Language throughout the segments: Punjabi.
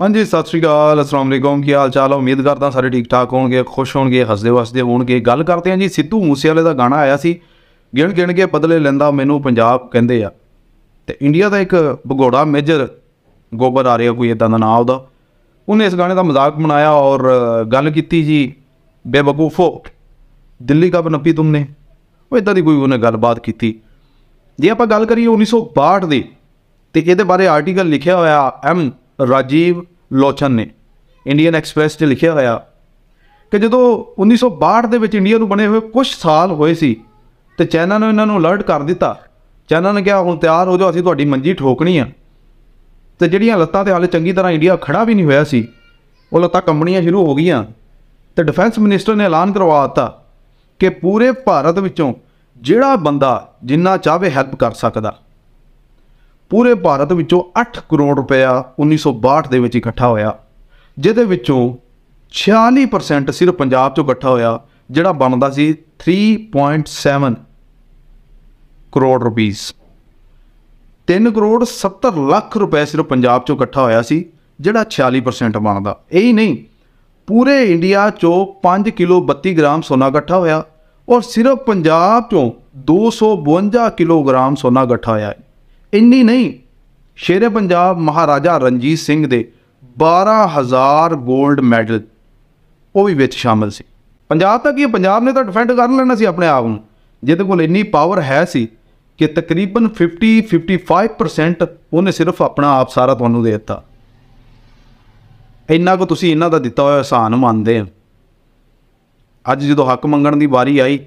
ਹਾਂਜੀ ਸਤਿ ਸ਼੍ਰੀ ਅਕਾਲ ਅਸਲਾਮ ਅਲੈਕੁਮ ਕੀ ਹਾਲ ਚਾਲ ਹੈ ਉਮੀਦ ਕਰਦਾ ਸਾਰੇ ਠੀਕ ਠਾਕ ਹੋਣਗੇ ਖੁਸ਼ ਹੋਣਗੇ ਹੱਸਦੇ ਵਸਦੇ ਹੋਣਗੇ ਗੱਲ ਕਰਦੇ ਹਾਂ ਜੀ ਸਿੱਧੂ ਮੂਸੇਵਾਲੇ ਦਾ ਗਾਣਾ ਆਇਆ ਸੀ ਗਿਣ ਗਿਣ ਕੇ ਬਦਲੇ ਲੈਂਦਾ ਮੈਨੂੰ ਪੰਜਾਬ ਕਹਿੰਦੇ ਆ ਤੇ ਇੰਡੀਆ ਦਾ ਇੱਕ ਭਗੋੜਾ ਮੇਜਰ ਗੋਬਰ ਆ ਰਿਹਾ ਕੋਈ ਇਦਾਂ ਦਾ ਨਾਮ ਉਹਦਾ ਉਹਨੇ ਇਸ ਗਾਣੇ ਦਾ ਮਜ਼ਾਕ ਬਣਾਇਆ ਔਰ ਗੱਲ ਕੀਤੀ ਜੀ ਬੇਬਕੂਫੋ ਦਿੱਲੀ ਕਬ ਨੱਪੀ ਤੁਮਨੇ ਉਹ ਇਦਾਂ ਦੀ ਕੋਈ ਉਹਨੇ ਗੱਲਬਾਤ ਕੀਤੀ ਜੇ ਆਪਾਂ ਗੱਲ ਕਰੀਏ 1962 ਦੀ ਤੇ ਇਹਦੇ ਬਾਰੇ ਆਰਟੀਕਲ ਲਿਖਿਆ ਹੋਇਆ ਐਮ ਰਾਜੀਵ ਲੋਚਨ ਨੇ ਇੰਡੀਅਨ ਐਕਸਪ੍ਰੈਸ 'ਚ ਲਿਖਿਆ ਹੋਇਆ ਕਿ ਜਦੋਂ 1962 ਦੇ ਵਿੱਚ ਇੰਡੀਆ ਨੂੰ ਬਣੇ ਹੋਏ ਕੁਝ ਸਾਲ ਹੋਏ ਸੀ ਤੇ ਚਾਈਨਾ ਨੇ ਇਹਨਾਂ ਨੂੰ ਅਲਰਟ ਕਰ ਦਿੱਤਾ ਚਾਈਨਾ ਨੇ ਕਿਹਾ ਹੁਣ ਤਿਆਰ ਹੋ ਜਾਓ ਅਸੀਂ ਤੁਹਾਡੀ ਮੰਜੀ ਠੋਕਣੀ ਆ ਤੇ ਜਿਹੜੀਆਂ ਲੱਤਾਂ ਤੇ ਹਾਲੇ ਚੰਗੀ ਤਰ੍ਹਾਂ ਇੰਡੀਆ ਖੜਾ ਵੀ ਨਹੀਂ ਹੋਇਆ ਸੀ ਉਹ ਲੱਤਾਂ ਕੰਪਨੀਆਂ ਸ਼ੁਰੂ ਹੋ ਗਈਆਂ ਤੇ ਡਿਫੈਂਸ ਮਿਨਿਸਟਰ ਨੇ ਐਲਾਨ ਕਰਵਾ ਦਿੱਤਾ ਕਿ ਪੂਰੇ ਭਾਰਤ ਵਿੱਚੋਂ ਜਿਹੜਾ ਬੰਦਾ ਜਿੰਨਾ ਚਾਹੇ ਹੈਲਪ ਕਰ ਸਕਦਾ ਪੂਰੇ ਭਾਰਤ ਵਿੱਚੋਂ 8 ਕਰੋੜ ਰੁਪਇਆ 1962 ਦੇ ਵਿੱਚ ਇਕੱਠਾ ਹੋਇਆ ਜਿਹਦੇ ਵਿੱਚੋਂ 46% ਸਿਰਫ ਪੰਜਾਬ ਚੋਂ ਇਕੱਠਾ ਹੋਇਆ ਜਿਹੜਾ ਬਣਦਾ ਸੀ 3.7 ਕਰੋੜ ਰੁਪਈਸ 3 ਕਰੋੜ 70 ਲੱਖ ਰੁਪਏ ਸਿਰਫ ਪੰਜਾਬ ਚੋਂ ਇਕੱਠਾ ਹੋਇਆ ਸੀ ਜਿਹੜਾ 46% ਬਣਦਾ ਇਹ ਹੀ ਨਹੀਂ ਪੂਰੇ ਇੰਡੀਆ ਚੋਂ 5 ਕਿਲੋ 32 ਗ੍ਰਾਮ ਸੋਨਾ ਇਕੱਠਾ ਹੋਇਆ ਔਰ ਸਿਰਫ ਪੰਜਾਬ ਚੋਂ 252 ਕਿਲੋਗ੍ਰਾਮ ਸੋਨਾ ਇਕੱਠਾ ਹੋਇਆ ਇੰਨੀ ਨਹੀਂ ਸ਼ੇਰੇ ਪੰਜਾਬ ਮਹਾਰਾਜਾ ਰਣਜੀਤ ਸਿੰਘ ਦੇ 12000 골ਡ ਮੈਡਲ ਉਹ ਵੀ ਵਿੱਚ ਸ਼ਾਮਲ ਸੀ ਪੰਜਾਬ ਤਾਂ ਕੀ ਪੰਜਾਬ ਨੇ ਤਾਂ ਡਿਫੈਂਡ ਕਰ ਲੈਣਾ ਸੀ ਆਪਣੇ ਆਪ ਨੂੰ ਜਿਹਦੇ ਕੋਲ ਇੰਨੀ ਪਾਵਰ ਹੈ ਸੀ ਕਿ ਤਕਰੀਬਨ 50 55% ਉਹਨੇ ਸਿਰਫ ਆਪਣਾ ਆਪ ਸਾਰਾ ਤੁਹਾਨੂੰ ਦੇ ਦਿੱਤਾ ਇੰਨਾ ਕੋ ਤੁਸੀਂ ਇਹਨਾਂ ਦਾ ਦਿੱਤਾ ਹੋਇਆ ਆਸਾਨ ਮੰਨਦੇ ਆ ਅੱਜ ਜਦੋਂ ਹੱਕ ਮੰਗਣ ਦੀ ਵਾਰੀ ਆਈ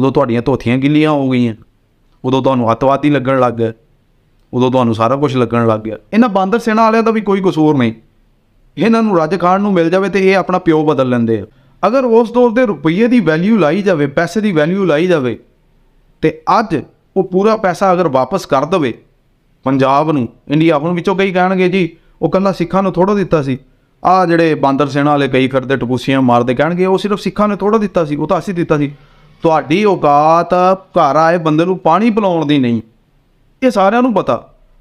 ਉਦੋਂ ਤੁਹਾਡੀਆਂ ਧੋਥੀਆਂ ਗਿੱਲੀਆਂ ਹੋ ਗਈਆਂ ਉਦੋਂ ਤੁਹਾਨੂੰ ਅਤਵਾਦੀ ਲੱਗਣ ਲੱਗ ਗਏ ਉਦੋਂ ਤੁਹਾਨੂੰ ਸਾਰਾ ਕੁਝ ਲੱਗਣ ਲੱਗ ਗਿਆ ਇਹਨਾਂ ਬਾਂਦਰ ਸੈਨਾ ਵਾਲਿਆਂ ਦਾ ਵੀ ਕੋਈ ਕਸੂਰ ਨਹੀਂ ਇਹਨਾਂ ਨੂੰ ਰਾਜ ਖਾਣ ਨੂੰ ਮਿਲ ਜਾਵੇ ਤੇ ਇਹ ਆਪਣਾ ਪਿਓ ਬਦਲ ਲੈਂਦੇ ਆ ਅਗਰ ਉਸ ਦੌਰ ਦੇ ਰੁਪਈਏ ਦੀ ਵੈਲਿਊ ਲਾਈ ਜਾਵੇ ਪੈਸੇ ਦੀ ਵੈਲਿਊ ਲਾਈ ਜਾਵੇ ਤੇ ਅੱਜ ਉਹ ਪੂਰਾ ਪੈਸਾ ਅਗਰ ਵਾਪਸ ਕਰ ਦਵੇ ਪੰਜਾਬ ਨੂੰ ਇੰਡੀਆ ਨੂੰ ਵਿੱਚੋਂ ਕਈ ਕਹਿਣਗੇ ਜੀ ਉਹ ਕੱਲਾ ਸਿੱਖਾਂ ਨੂੰ ਥੋੜਾ ਦਿੱਤਾ ਸੀ ਆ ਜਿਹੜੇ ਬਾਂਦਰ ਸੈਨਾ ਵਾਲੇ ਕਈ ਫਿਰਦੇ ਟਪੂਸੀਆਂ ਮਾਰਦੇ ਕਹਿਣਗੇ ਉਹ ਸਿਰਫ ਸਿੱਖਾਂ ਨੇ ਥੋੜਾ ਦਿੱਤਾ ਸੀ ਉਹ ਤਾਂ ਅਸੀਂ ਦਿੱਤਾ ਸੀ ਤੁਹਾਡੀ ਔਕਾਤ ਘਰ ਆਏ ਬੰਦੇ ਨੂੰ ਪਾਣੀ ਪਿਲਾਉਣ ਦੀ ਨਹੀਂ ਇਹ ਸਾਰਿਆਂ ਨੂੰ ਪਤਾ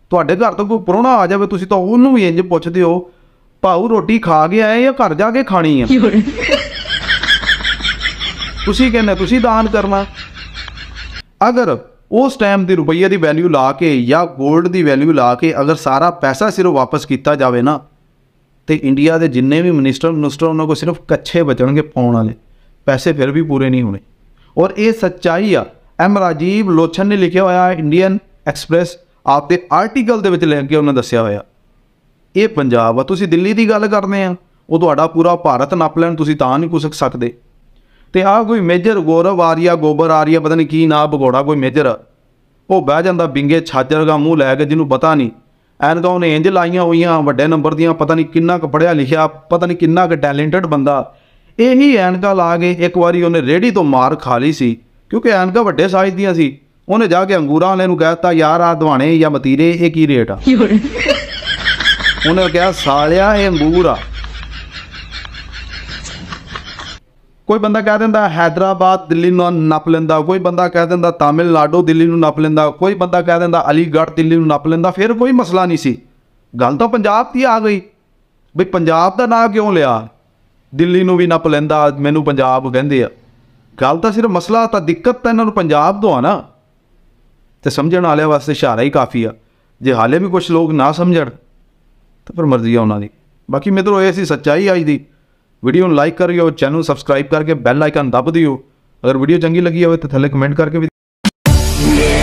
ਤੁਹਾਡੇ ਘਰ ਤੋਂ ਕੋਈ ਪਰੋਣਾ ਆ ਜਾਵੇ ਤੁਸੀਂ ਤਾਂ ਉਹਨੂੰ ਵੀ ਇੰਜ ਪੁੱਛਦੇ ਹੋ ਭਾਉ ਰੋਟੀ ਖਾ ਕੇ ਆਏ ਜਾਂ ਘਰ ਜਾ ਕੇ ਖਾਣੀ ਆ ਤੁਸੀਂ ਕਹਿੰਦੇ ਤੁਸੀਂ ਦਾਨ ਕਰਨਾ ਅਗਰ ਉਸ ਟਾਈਮ ਦੀ ਰੁਪਈਏ ਦੀ ਵੈਲਿਊ ਲਾ ਕੇ ਜਾਂ 골ਡ ਦੀ ਵੈਲਿਊ ਲਾ ਕੇ ਅਗਰ ਸਾਰਾ ਪੈਸਾ ਸਿਰਫ ਵਾਪਸ ਕੀਤਾ ਜਾਵੇ ਨਾ ਤੇ ਇੰਡੀਆ ਦੇ ਜਿੰਨੇ ਵੀ ਮਿਨਿਸਟਰ ਮਿਨਿਸਟਰ ਉਹਨਾਂ ਕੋ ਸਿਰਫ ਕੱਛੇ ਬਚਣਗੇ ਪਾਉਣ ਵਾਲੇ ਪੈਸੇ ਫਿਰ ਵੀ ਪੂਰੇ ਨਹੀਂ ਹੋਣੇ ਔਰ ਇਹ ਸੱਚਾਈ ਆ ਐਮ ਰਾਜੀਵ ਲੋਚਨ ਨੇ ਲਿਖਿਆ ਹੋਇਆ ਇੰਡੀਅਨ ਐਕਸਪ੍ਰੈਸ ਆਪਦੇ ਆਰਟੀਕਲ ਦੇ ਵਿੱਚ ਲੈ ਕੇ ਉਹਨਾਂ ਦੱਸਿਆ ਹੋਇਆ ਇਹ ਪੰਜਾਬ ਆ ਤੁਸੀਂ ਦਿੱਲੀ ਦੀ ਗੱਲ ਕਰਦੇ ਆ ਉਹ ਤੁਹਾਡਾ ਪੂਰਾ ਭਾਰਤ ਨਾਪ ਲੈਣ ਤੁਸੀਂ ਤਾਂ ਨਹੀਂ ਕੁਸਕ ਸਕਦੇ ਤੇ ਆ ਕੋਈ ਮੇਜਰ ਗੌਰਵ ਆਰੀਆ ਗੋਬਰ ਆਰੀਆ ਪਤਾ ਨਹੀਂ ਕੀ ਨਾ ਬਗੋੜਾ ਕੋਈ ਮੇਜਰ ਉਹ ਬਹਿ ਜਾਂਦਾ ਬਿੰਗੇ ਛਾਜਰ ਦਾ ਮੂੰਹ ਲੈ ਕੇ ਜਿਹਨੂੰ ਪਤਾ ਨਹੀਂ ਐਨ ਤਾਂ ਉਹਨੇ ਇੰਜ ਲਾਈਆਂ ਹੋਈਆਂ ਵੱਡੇ ਨੰਬਰ ਦੀਆਂ ਪਤਾ ਨਹੀਂ ਕਿੰਨਾ ਕੁ ਪੜਿਆ ਲਿਖਿਆ ਪਤਾ ਨਹੀਂ ਕਿੰਨਾ ਕੁ ਟੈਲੈਂਟਡ ਬੰਦਾ ਇਹੀ ਐਨਕਾ ਲਾ ਕੇ ਇੱਕ ਵਾਰੀ ਉਹਨੇ ਰੇੜੀ ਤੋਂ ਮਾਰ ਖਾ ਲਈ ਸੀ ਕਿਉਂਕਿ ਐਨਕਾ ਵੱਡੇ ਸਾਈਜ਼ ਦੀਆਂ ਸੀ ਉਹਨੇ ਜਾ ਕੇ ਅੰਗੂਰਾਂ ਵਾਲੇ ਨੂੰ ਕਹਿਤਾ ਯਾਰ ਆ ਦਵਾਣੇ ਜਾਂ ਮਤੀਰੇ ਇਹ ਕੀ ਰੇਟ ਆ ਉਹਨੇ ਕਿਹਾ ਸਾਲਿਆ ਇਹ ਅੰਗੂਰ ਆ ਕੋਈ ਬੰਦਾ ਕਹਿ ਦਿੰਦਾ ਹైదరాబాద్ ਦਿੱਲੀ ਨੂੰ ਨਾਪ ਲੈਂਦਾ ਕੋਈ ਬੰਦਾ ਕਹਿ ਦਿੰਦਾ ਤਾਮਿਲਨਾਡੂ ਦਿੱਲੀ ਨੂੰ ਨਾਪ ਲੈਂਦਾ ਕੋਈ ਬੰਦਾ ਕਹਿ ਦਿੰਦਾ ਅਲੀਗੜ੍ਹ ਦਿੱਲੀ ਨੂੰ ਨਾਪ ਲੈਂਦਾ ਫਿਰ ਕੋਈ ਮਸਲਾ ਨਹੀਂ ਸੀ ਗੱਲ ਤਾਂ ਪੰਜਾਬ ਦੀ ਆ ਗਈ ਵੀ ਪੰਜਾਬ ਦਾ ਨਾਂ ਕਿਉਂ ਲਿਆ ਦਿੱਲੀ ਨੂੰ ਵੀ ਨਾ ਲੈਂਦਾ ਮੈਨੂੰ ਪੰਜਾਬ ਕਹਿੰਦੇ ਆ ਗੱਲ ਤਾਂ ਸਿਰਫ ਮਸਲਾ ਤਾਂ ਦਿੱਕਤ ਤਾਂ ਇਹਨਾਂ ਨੂੰ ਪੰਜਾਬ ਤੋਂ ਆ ਨਾ ਤੇ ਸਮਝਣ ਵਾਲਿਆਂ ਵਾਸਤੇ ਇਸ਼ਾਰਾ ਹੀ ਕਾਫੀ ਆ ਜੇ ਹਾਲੇ ਵੀ ਕੁਝ ਲੋਕ ਨਾ ਸਮਝਣ ਤਾਂ ਫਿਰ ਮਰਜ਼ੀ ਆ ਉਹਨਾਂ ਦੀ ਬਾਕੀ ਮਿੱਤਰੋ ਇਹ ਸੀ ਸੱਚਾਈ ਅੱਜ ਦੀ ਵੀਡੀਓ ਨੂੰ ਲਾਈਕ ਕਰਿਓ ਚੈਨਲ ਸਬਸਕ੍ਰਾਈਬ ਕਰਕੇ ਬੈਲ ਆਈਕਨ ਦਬ ਦਿਓ ਅਗਰ ਵੀਡੀਓ ਚੰਗੀ ਲੱਗੀ ਹੋਵੇ ਤਾਂ ਥੱਲੇ ਕਮੈਂਟ ਕਰਕੇ ਵੀ